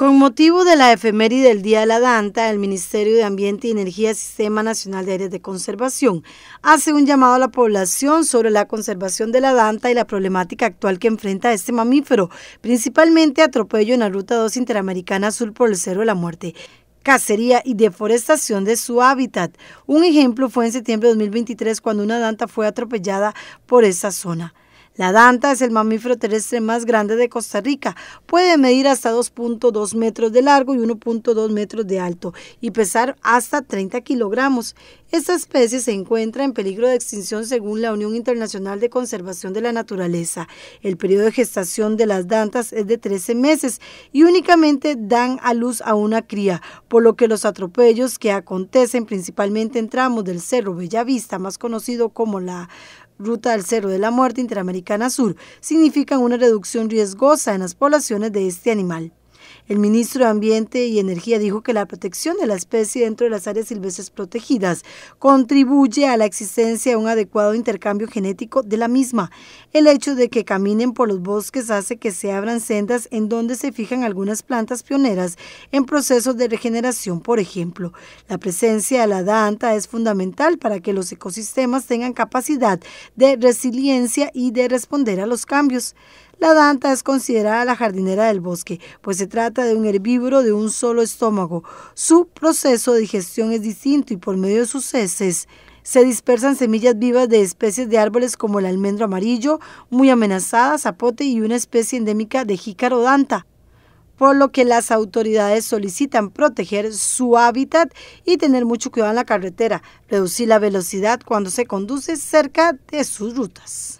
Con motivo de la efeméride del Día de la Danta, el Ministerio de Ambiente y Energía Sistema Nacional de Áreas de Conservación hace un llamado a la población sobre la conservación de la Danta y la problemática actual que enfrenta este mamífero, principalmente atropello en la Ruta 2 Interamericana Sur por el Cero de la Muerte cacería y deforestación de su hábitat. Un ejemplo fue en septiembre de 2023 cuando una danta fue atropellada por esa zona. La danta es el mamífero terrestre más grande de Costa Rica. Puede medir hasta 2.2 metros de largo y 1.2 metros de alto y pesar hasta 30 kilogramos. Esta especie se encuentra en peligro de extinción según la Unión Internacional de Conservación de la Naturaleza. El periodo de gestación de las dantas es de 13 meses y únicamente dan a luz a una cría, por lo que los atropellos que acontecen principalmente en tramos del Cerro Bellavista, más conocido como la Ruta al Cero de la Muerte Interamericana Sur significa una reducción riesgosa en las poblaciones de este animal. El ministro de Ambiente y Energía dijo que la protección de la especie dentro de las áreas silvestres protegidas contribuye a la existencia de un adecuado intercambio genético de la misma. El hecho de que caminen por los bosques hace que se abran sendas en donde se fijan algunas plantas pioneras en procesos de regeneración, por ejemplo. La presencia de la danta es fundamental para que los ecosistemas tengan capacidad de resiliencia y de responder a los cambios. La danta es considerada la jardinera del bosque, pues se trata de un herbívoro de un solo estómago. Su proceso de digestión es distinto y por medio de sus heces se dispersan semillas vivas de especies de árboles como el almendro amarillo, muy amenazada, zapote y una especie endémica de jícaro danta, por lo que las autoridades solicitan proteger su hábitat y tener mucho cuidado en la carretera, reducir la velocidad cuando se conduce cerca de sus rutas.